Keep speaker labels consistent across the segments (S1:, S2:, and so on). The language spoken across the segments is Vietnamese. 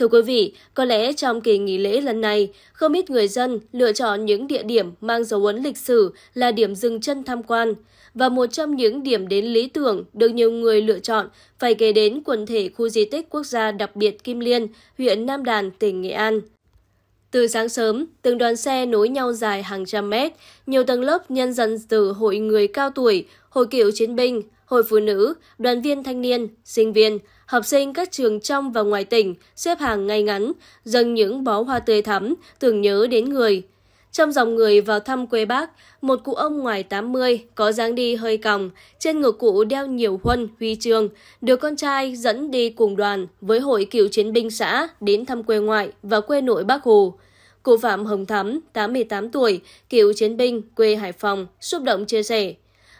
S1: Thưa quý vị, có lẽ trong kỳ nghỉ lễ lần này, không ít người dân lựa chọn những địa điểm mang dấu ấn lịch sử là điểm dừng chân tham quan. Và một trong những điểm đến lý tưởng được nhiều người lựa chọn phải kể đến quần thể khu di tích quốc gia đặc biệt Kim Liên, huyện Nam Đàn, tỉnh Nghệ An. Từ sáng sớm, từng đoàn xe nối nhau dài hàng trăm mét, nhiều tầng lớp nhân dân từ hội người cao tuổi, hội cựu chiến binh, hội phụ nữ, đoàn viên thanh niên, sinh viên, học sinh các trường trong và ngoài tỉnh xếp hàng ngay ngắn, dâng những bó hoa tươi thắm, tưởng nhớ đến người. Trong dòng người vào thăm quê bác, một cụ ông ngoài 80 có dáng đi hơi còng, trên ngực cụ đeo nhiều huân, huy chương, được con trai dẫn đi cùng đoàn với hội cựu chiến binh xã đến thăm quê ngoại và quê nội bác Hồ. Cụ Phạm Hồng Thắm, 88 tuổi, cựu chiến binh, quê Hải Phòng, xúc động chia sẻ.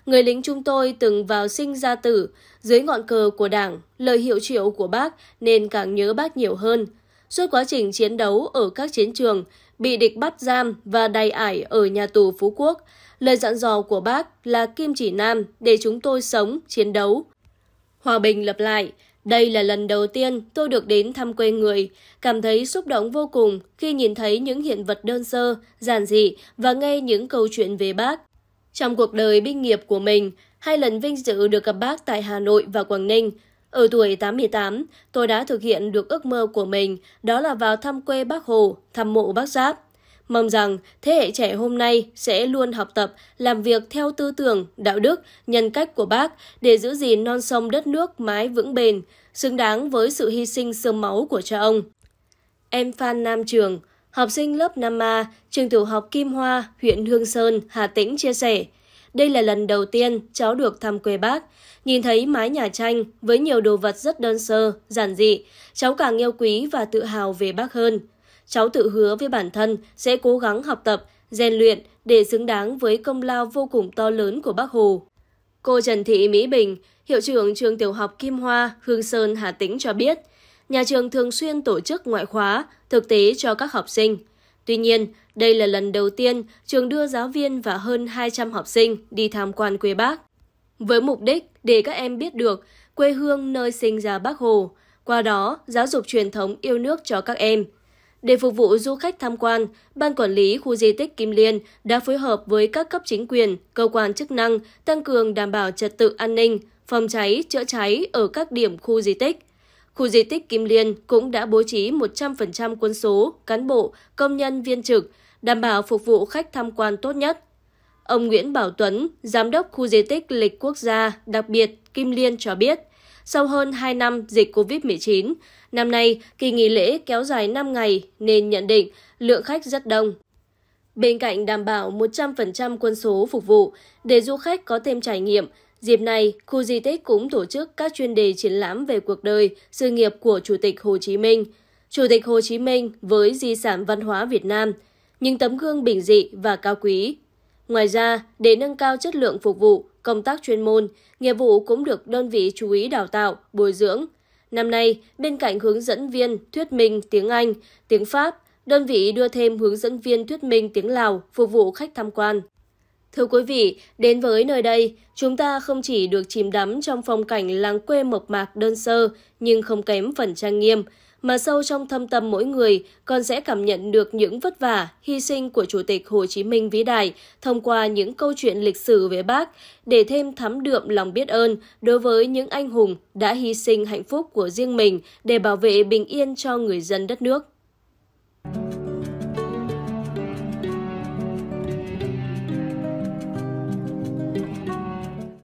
S1: Người lính chúng tôi từng vào sinh ra tử, dưới ngọn cờ của đảng, lời hiệu triệu của bác nên càng nhớ bác nhiều hơn. Suốt quá trình chiến đấu ở các chiến trường, bị địch bắt giam và đầy ải ở nhà tù Phú Quốc, lời dặn dò của bác là kim chỉ nam để chúng tôi sống, chiến đấu. Hòa bình lập lại, đây là lần đầu tiên tôi được đến thăm quê người, cảm thấy xúc động vô cùng khi nhìn thấy những hiện vật đơn sơ, giản dị và nghe những câu chuyện về bác. Trong cuộc đời binh nghiệp của mình, hai lần vinh dự được gặp bác tại Hà Nội và Quảng Ninh. Ở tuổi 88, tôi đã thực hiện được ước mơ của mình, đó là vào thăm quê bác Hồ, thăm mộ bác Giáp. Mong rằng thế hệ trẻ hôm nay sẽ luôn học tập, làm việc theo tư tưởng, đạo đức, nhân cách của bác để giữ gìn non sông đất nước mái vững bền, xứng đáng với sự hy sinh sương máu của cha ông. Em Phan Nam Trường, học sinh lớp 5A, trường tiểu học Kim Hoa, huyện Hương Sơn, Hà Tĩnh chia sẻ, đây là lần đầu tiên cháu được thăm quê bác, nhìn thấy mái nhà tranh với nhiều đồ vật rất đơn sơ, giản dị, cháu càng yêu quý và tự hào về bác hơn. Cháu tự hứa với bản thân sẽ cố gắng học tập, rèn luyện để xứng đáng với công lao vô cùng to lớn của bác Hồ. Cô Trần Thị Mỹ Bình, hiệu trưởng trường tiểu học Kim Hoa, Hương Sơn, Hà Tĩnh cho biết, nhà trường thường xuyên tổ chức ngoại khóa, thực tế cho các học sinh. Tuy nhiên, đây là lần đầu tiên trường đưa giáo viên và hơn 200 học sinh đi tham quan quê Bác. Với mục đích để các em biết được quê hương nơi sinh ra Bác Hồ, qua đó giáo dục truyền thống yêu nước cho các em. Để phục vụ du khách tham quan, Ban Quản lý Khu di tích Kim Liên đã phối hợp với các cấp chính quyền, cơ quan chức năng tăng cường đảm bảo trật tự an ninh, phòng cháy, chữa cháy ở các điểm khu di tích, Khu di tích Kim Liên cũng đã bố trí 100% quân số, cán bộ, công nhân viên trực, đảm bảo phục vụ khách tham quan tốt nhất. Ông Nguyễn Bảo Tuấn, Giám đốc Khu di tích Lịch Quốc gia đặc biệt Kim Liên cho biết, sau hơn 2 năm dịch COVID-19, năm nay kỳ nghỉ lễ kéo dài 5 ngày nên nhận định lượng khách rất đông. Bên cạnh đảm bảo 100% quân số phục vụ để du khách có thêm trải nghiệm, Dịp này, khu di tích cũng tổ chức các chuyên đề triển lãm về cuộc đời, sự nghiệp của Chủ tịch Hồ Chí Minh, Chủ tịch Hồ Chí Minh với di sản văn hóa Việt Nam, những tấm gương bình dị và cao quý. Ngoài ra, để nâng cao chất lượng phục vụ, công tác chuyên môn, nghiệp vụ cũng được đơn vị chú ý đào tạo, bồi dưỡng. Năm nay, bên cạnh hướng dẫn viên thuyết minh tiếng Anh, tiếng Pháp, đơn vị đưa thêm hướng dẫn viên thuyết minh tiếng Lào phục vụ khách tham quan. Thưa quý vị, đến với nơi đây, chúng ta không chỉ được chìm đắm trong phong cảnh làng quê mộc mạc đơn sơ nhưng không kém phần trang nghiêm, mà sâu trong thâm tâm mỗi người còn sẽ cảm nhận được những vất vả, hy sinh của Chủ tịch Hồ Chí Minh vĩ đại thông qua những câu chuyện lịch sử về bác để thêm thắm đượm lòng biết ơn đối với những anh hùng đã hy sinh hạnh phúc của riêng mình để bảo vệ bình yên cho người dân đất nước.